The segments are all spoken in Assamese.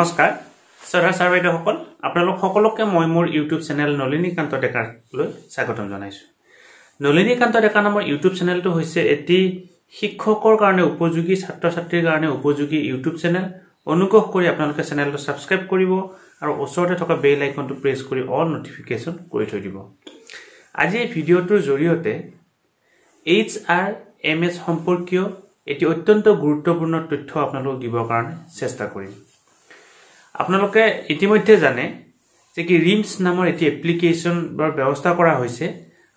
নমস্কাৰ শ্ৰদ্ধা ছাৰ বাইদেউসকল আপোনালোক সকলোকে মই মোৰ ইউটিউব চেনেল নলিনীকান্ত ডেকালৈ স্বাগতম জনাইছোঁ নলিনীকান্ত ডেকা নামৰ ইউটিউব চেনেলটো হৈছে এটি শিক্ষকৰ কাৰণে উপযোগী ছাত্ৰ ছাত্ৰীৰ কাৰণে উপযোগী ইউটিউব চেনেল অনুগ্ৰহ কৰি আপোনালোকে চেনেলটো ছাবস্ক্ৰাইব কৰিব আৰু ওচৰতে থকা বেল আইকনটো প্ৰেছ কৰি অল নটিফিকেশ্যন কৰি থৈ দিব আজি এই ভিডিঅ'টোৰ জৰিয়তে এইচ আৰ এম এছ সম্পৰ্কীয় এটি অত্যন্ত গুৰুত্বপূৰ্ণ তথ্য আপোনালোকক দিবৰ কাৰণে চেষ্টা কৰিম আপোনালোকে ইতিমধ্যে জানে যে কি ৰিমছ নামৰ এটি এপ্লিকেশ্যনৰ ব্যৱস্থা কৰা হৈছে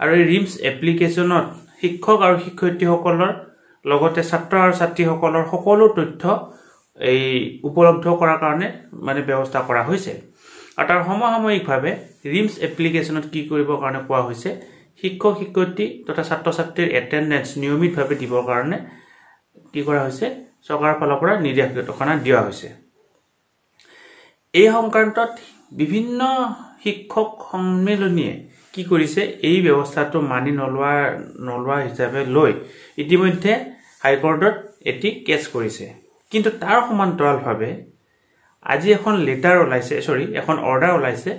আৰু এই ৰিমছ এপ্লিকেচনত শিক্ষক আৰু শিক্ষয়িত্ৰীসকলৰ লগতে ছাত্ৰ আৰু ছাত্ৰীসকলৰ সকলো তথ্য এই উপলব্ধ কৰাৰ কাৰণে মানে ব্যৱস্থা কৰা হৈছে আৰু তাৰ সমসাময়িকভাৱে ৰিমছ এপ্লিকেশ্যনত কি কৰিবৰ কাৰণে কোৱা হৈছে শিক্ষক শিক্ষয়িত্ৰী তথা ছাত্ৰ ছাত্ৰীৰ এটেণ্ডেঞ্চ নিয়মিতভাৱে দিবৰ কাৰণে কি কৰা হৈছে চৰকাৰৰ ফালৰ পৰা নিৰ্দেশ নিৰ্দেশনা দিয়া হৈছে এই সংক্ৰান্তত বিভিন্ন শিক্ষক সন্মিলনীয়ে কি কৰিছে এই ব্যৱস্থাটো মানি নলোৱা নোলোৱা হিচাপে লৈ ইতিমধ্যে হাইকৰ্টত এটি কেছ কৰিছে কিন্তু তাৰ সমান্তৰালভাৱে আজি এখন লেটাৰ ওলাইছে চৰি এখন অৰ্ডাৰ ওলাইছে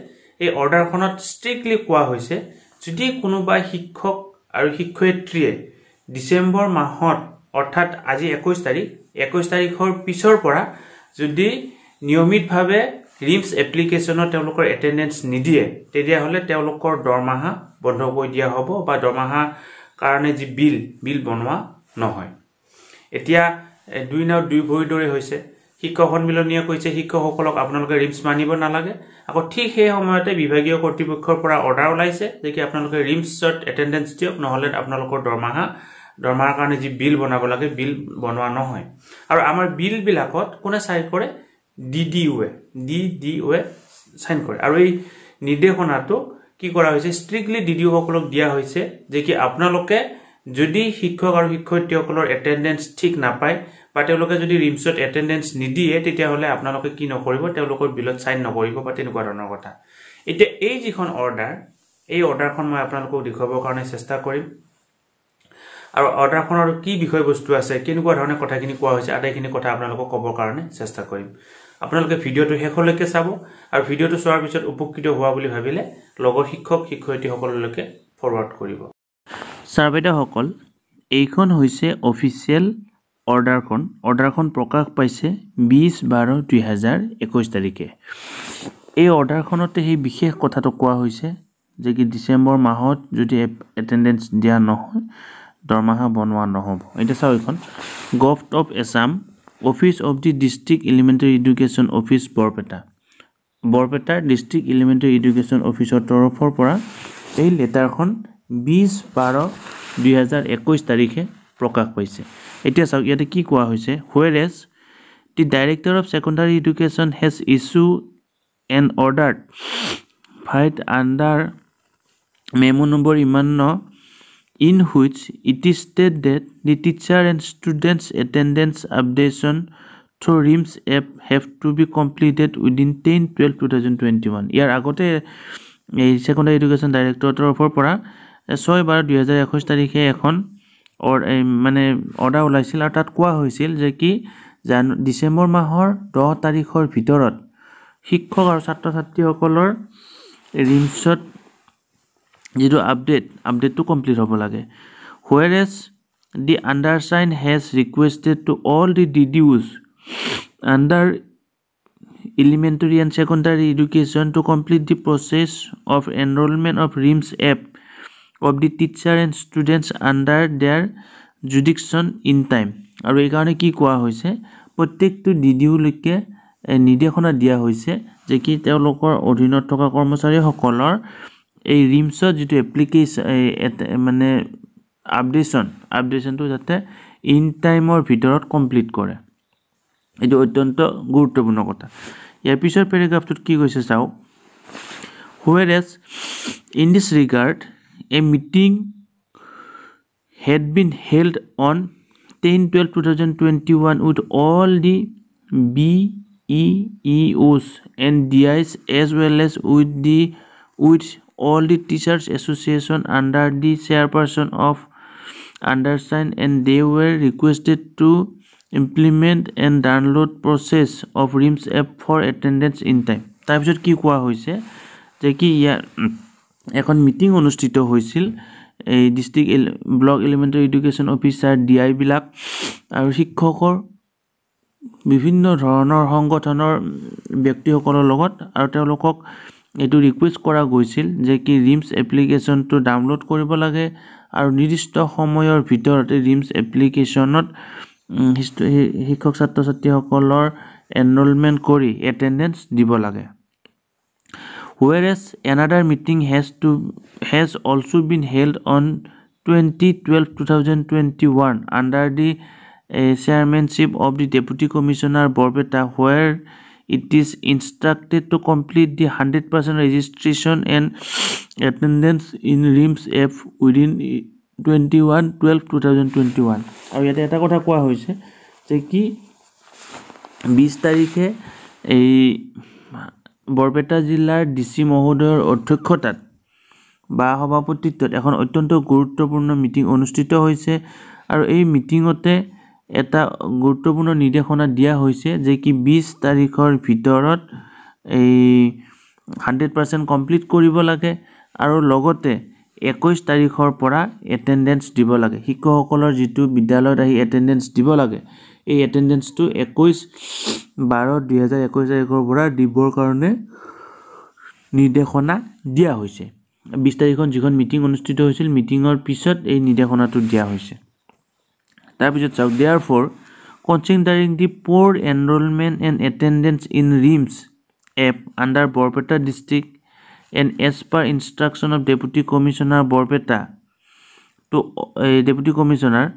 এই অৰ্ডাৰখনত ষ্ট্ৰিক্টলি কোৱা হৈছে যদি কোনোবাই শিক্ষক আৰু শিক্ষয়িত্ৰীয়ে ডিচেম্বৰ মাহত অৰ্থাৎ আজি একৈছ তাৰিখ একৈছ তাৰিখৰ পিছৰ পৰা যদি নিয়মিতভাৱে ৰিমছ এপ্লিকেশ্যনত তেওঁলোকৰ এটেণ্ডেঞ্চ নিদিয়ে তেতিয়াহ'লে তেওঁলোকৰ দৰমহা বন্ধ কৰি দিয়া হ'ব বা দৰমহাৰ কাৰণে যি বিল বিল বনোৱা নহয় এতিয়া দুই নাও দুই ভৰিৰ দৰে হৈছে শিক্ষক সন্মিলনীয়ে কৈছে শিক্ষকসকলক আপোনালোকে ৰিমছ মানিব নালাগে আকৌ ঠিক সেই সময়তে বিভাগীয় কৰ্তৃপক্ষৰ পৰা অৰ্ডাৰ ওলাইছে যে কি আপোনালোকে ৰিমছত এটেণ্ডেঞ্চ দিয়ক নহ'লে আপোনালোকৰ দৰমহা দৰমহাৰ কাৰণে যি বিল বনাব লাগে বিল বনোৱা নহয় আৰু আমাৰ বিলবিলাকত কোনে চাই কৰে D D O D D O sign কৰে আৰু এই নিৰ্দেশনাটো কি কৰা হৈছে ষ্ট্ৰিক্টলি ডি ডি ও সকল দিয়া হৈছে যে কি আপোনালোকে যদি শিক্ষক আৰু শিক্ষয়িত্ৰীসকলৰ এটেণ্ডেঞ্চ ঠিক নাপায় বা তেওঁলোকে যদি ৰিমছত এটেণ্ডেঞ্চ নিদিয়ে তেতিয়াহ'লে আপোনালোকে কি নকৰিব তেওঁলোকৰ বিলত চাইন নকৰিব বা তেনেকুৱা ধৰণৰ কথা এতিয়া এই যিখন অৰ্ডাৰ এই অৰ্ডাৰখন মই আপোনালোকক দেখুৱাবৰ কাৰণে চেষ্টা কৰিম আৰু অৰ্ডাৰখনৰ কি বিষয়বস্তু আছে কেনেকুৱা ধৰনেৰ কথাখিনি কোৱা হৈছে আটাইখিনি কথা আপোনালোকক ক'বৰ কাৰণে চেষ্টা কৰিম আপোনালোকে ভিডিঅ'টো শেষলৈকে চাব আৰু ভিডিঅ'টো চোৱাৰ পিছত উপকৃত হোৱা বুলি ভাবিলে লগৰ শিক্ষক শিক্ষয়িত্ৰীসকললৈকে ফৰৱাৰ্ড কৰিব ছাৰ বাইদেউসকল এইখন হৈছে অফিচিয়েল অৰ্ডাৰখন অৰ্ডাৰখন প্ৰকাশ পাইছে বিছ বাৰ দুহেজাৰ একৈছ তাৰিখে এই অৰ্ডাৰখনতে সেই বিশেষ কথাটো কোৱা হৈছে যে কি ডিচেম্বৰ মাহত যদি এটেণ্ডেঞ্চ দিয়া নহয় দৰমহা বনোৱা নহ'ব এতিয়া চাওক এইখন gov of Assam office of the district elementary education office Barpeta বৰপেটাৰ ডিষ্ট্ৰিক্ট এলিমেণ্টেৰী এডুকেশ্যন অফিচৰ তৰফৰ পৰা এই লেটাৰখন বিছ বাৰ দুহেজাৰ একৈছ তাৰিখে প্ৰকাশ পাইছে এতিয়া চাওক ইয়াতে কি কোৱা হৈছে whereas the director of secondary education has issue an order vide under memo number ইমান্য in which it is stated that the teacher and students attendance updation through' RIMS app have to be completed within ten twelve two thousand twenty one year আগতে এই ছেকেণ্ডাৰী এডুকেশ্যন ডাইৰেক্টৰৰ তৰফৰ পৰা ছয় বাৰ দুহেজাৰ একৈছ তাৰিখে এখন মানে অৰ্ডাৰ ওলাইছিল আৰু তাত কোৱা হৈছিল যে কি জানু ডিচেম্বৰ মাহৰ দহ তাৰিখৰ ভিতৰত শিক্ষক আৰু ছাত্ৰ ছাত্ৰীসকলৰ ৰিমছত যিটো আপডেট আপডেটটো কমপ্লিট হ'ব লাগে whereas the undersigned has requested to all the DDOs under elementary and secondary education to complete the process of enrolment of RIMS app of the teacher and students under their jurisdiction in time আৰু এইকাৰণে কি কোৱা হৈছে প্ৰত্যেকটো ডি ডি ইউলৈকে নিৰ্দেশনা দিয়া হৈছে যে কি তেওঁলোকৰ অধীনত থকা কৰ্মচাৰীসকলৰ এই ৰিমছৰ যিটো এপ্লিকেশ্যন মানে আপডেশ্যন আপডেশ্যনটো যাতে ইন টাইমৰ ভিতৰত কমপ্লিট কৰে এইটো অত্যন্ত গুৰুত্বপূৰ্ণ কথা ইয়াৰ পিছৰ পেৰেগ্ৰাফটোত কি কৈছে চাওক whereas in this regard a meeting had been held on ten twelve two thousand twenty one with all the B E Os and D Is as well as with the with all the teachers association under the chairperson of understand and they were requested to implement and download process of RIMS app for attendance in time তাৰপিছত কি কোৱা হৈছে যে কি ইয়াৰ এখন মিটিং অনুষ্ঠিত হৈছিল এই district block elementary education officer D আইবিলাক আৰু শিক্ষকৰ বিভিন্ন ধৰণৰ সংগঠনৰ ব্যক্তিসকলৰ লগত আৰু তেওঁলোকক এইটো ৰিকুৱেষ্ট কৰা গৈছিল যে কি ৰিমছ এপ্লিকেশ্যনটো ডাউনলোড কৰিব লাগে আৰু নিৰ্দিষ্ট সময়ৰ ভিতৰতে ৰিমছ এপ্লিকেশ্যনত শিক্ষক ছাত্ৰ ছাত্ৰীসকলৰ এনৰলমেণ্ট কৰি এটেণ্ডেঞ্চ দিব লাগে whereas another meeting has to has also been held on twenty twelve two thousand twenty one under the chairmanship of the deputy commissioner Barpeta where it is instructed to complete the hundred percent registration and attendance in RIMS F within twenty one twelve two thousand twenty one আৰু ইয়াতে এটা কথা কোৱা হৈছে যে কি বিছ তাৰিখে এই বৰপেটা জিলাৰ ডি চি মহোদয়ৰ অধ্যক্ষতাত বা সভাপতিত্বত এখন অত্যন্ত গুৰুত্বপূৰ্ণ মিটিং অনুষ্ঠিত হৈছে আৰু এই মিটিঙতে এটা গুৰুত্বপূৰ্ণ নিৰ্দেশনা দিয়া হৈছে যে কি বিছ তাৰিখৰ ভিতৰত এই হাণ্ড্ৰেড পাৰ্চেণ্ট কমপ্লিট কৰিব লাগে আৰু লগতে একৈছ তাৰিখৰ পৰা এটেণ্ডেঞ্চ দিব লাগে শিক্ষকসকলৰ যিটো বিদ্যালয়ত আহি এটেণ্ডেঞ্চ দিব লাগে এই এটেণ্ডেঞ্চটো একৈছ বাৰ দুহেজাৰ একৈছ তাৰিখৰ পৰা দিবৰ কাৰণে নিৰ্দেশনা দিয়া হৈছে বিছ তাৰিখত যিখন মিটিং অনুষ্ঠিত হৈছিল মিটিঙৰ পিছত এই নিৰ্দেশনাটো দিয়া হৈছে তাৰপিছত চাওক therefore for considering the poor enrolment and attendance in RIMS app under Barpeta district and as per instruction of deputy commissioner Barpeta to deputy commissioner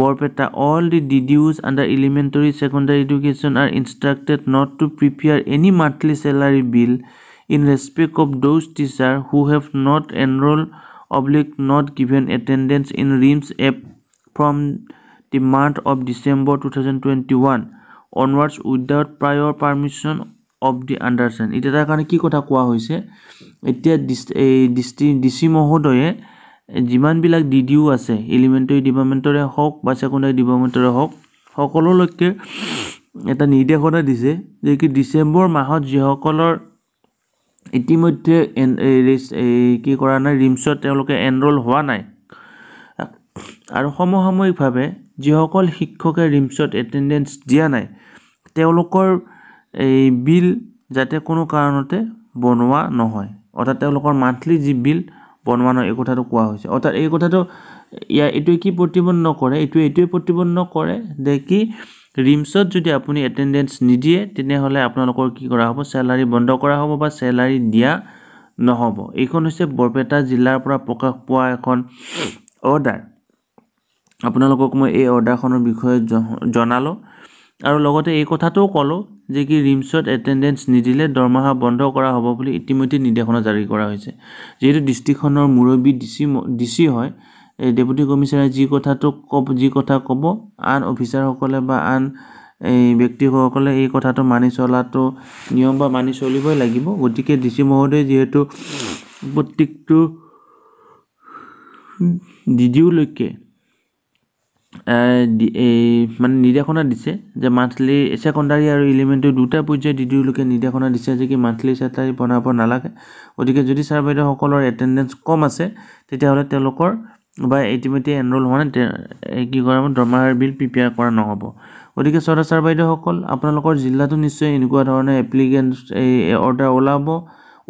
Barpeta all the DDOs under elementary secondary education are instructed not to prepare any monthly salary bill in respect of those teacher who have not enrol অব্লিক not given attendance in RIMS app from the month of December two thousand twenty one onwards without prior permission of the undersigned এতিয়া তাৰ কাৰণে কি কথা কোৱা হৈছে এতিয়া এই ডিষ্ট্ৰি ডি চি মহোদয়ে যিমানবিলাক ডি ডি অ' আছে এলিমেণ্টেৰী ডিপাৰ্টমেণ্টৰে হওক বা ছেকেণ্ডেৰী ডিপাৰ্টমেণ্টৰে হওক সকলোলৈকে এটা নিৰ্দেশনা দিছে যে কি ডিচেম্বৰ মাহত যিসকলৰ ইতিমধ্যে এন কি কৰা নাই ৰিমছত তেওঁলোকে এনৰোল হোৱা নাই আৰু সমসাময়িকভাৱে যিসকল শিক্ষকে ৰিমছত এটেণ্ডেঞ্চ দিয়া নাই তেওঁলোকৰ এই বিল যাতে কোনো কাৰণতে বনোৱা নহয় অৰ্থাৎ তেওঁলোকৰ মান্থলি যি বিল বনোৱা নহয় এই কথাটো কোৱা হৈছে অৰ্থাৎ এই কথাটো ইয়াৰ এইটোৱে কি প্ৰতিবন্ধ কৰে এইটোৱে এইটোৱে প্ৰতিবন্ধ কৰে যে কি ৰিমছত যদি আপুনি এটেণ্ডেঞ্চ নিদিয়ে তেনেহ'লে আপোনালোকৰ কি কৰা হ'ব চেলাৰী বন্ধ কৰা হ'ব বা চেলাৰী দিয়া নহ'ব এইখন হৈছে বৰপেটা জিলাৰ পৰা প্ৰকাশ পোৱা এখন অৰ্ডাৰ আপোনালোকক মই এই অৰ্ডাৰখনৰ বিষয়ে জনালোঁ আৰু লগতে এই কথাটোও ক'লোঁ যে কি ৰিমছত এটেণ্ডেঞ্চ নিদিলে দৰমহা বন্ধ কৰা হ'ব বুলি ইতিমধ্যে নিৰ্দেশনা জাৰি কৰা হৈছে যিহেতু ডিষ্ট্ৰিক্টখনৰ মুৰব্বী ডি চি ডি চি হয় এই ডেপুটি কমিশ্যাৰে যি কথাটো ক'ব যি কথা ক'ব আন অফিচাৰসকলে বা আন এই ব্যক্তিসকলে এই কথাটো মানি চলাটো নিয়ম বা মানি চলিবই লাগিব গতিকে ডি চি মহোদয়ে যিহেতু প্ৰত্যেকটো ডি ডিঅ'লৈকে এই মানে নিৰ্দেশনা দিছে যে মান্থলি ছেকেণ্ডাৰী আৰু ইলিমেণ্টাৰী দুটা পৰ্যায়ত ডিডিউলৈকে নিৰ্দেশনা দিছে যে কি মান্থলি ছেটাৰী বনাব নালাগে গতিকে যদি ছাৰ বাইদেউসকলৰ এটেণ্ডেঞ্চ কম আছে তেতিয়াহ'লে তেওঁলোকৰ বা ইতিমধ্যে এনৰোল হোৱা নাই কি কৰা দৰমহাৰ বিল প্ৰিপেয়াৰ কৰা নহ'ব গতিকে চৰা ছাৰ বাইদেউসকল আপোনালোকৰ জিলাটো নিশ্চয় এনেকুৱা ধৰণে এপ্লিকেণ্ট এই অৰ্ডাৰ ওলাব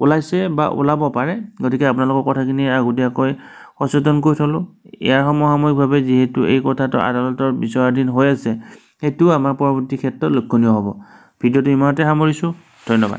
ওলাইছে বা ওলাব পাৰে গতিকে আপোনালোকৰ কথাখিনি আগতীয়াকৈ সচেতন কৰি থ'লোঁ ইয়াৰ সমসাময়িকভাৱে যিহেতু এই কথাটো আদালতৰ বিচৰাধীন হৈ আছে সেইটোও আমাৰ পৰৱৰ্তী ক্ষেত্ৰত লক্ষণীয় হ'ব ভিডিঅ'টো ইমানতে সামৰিছোঁ ধন্যবাদ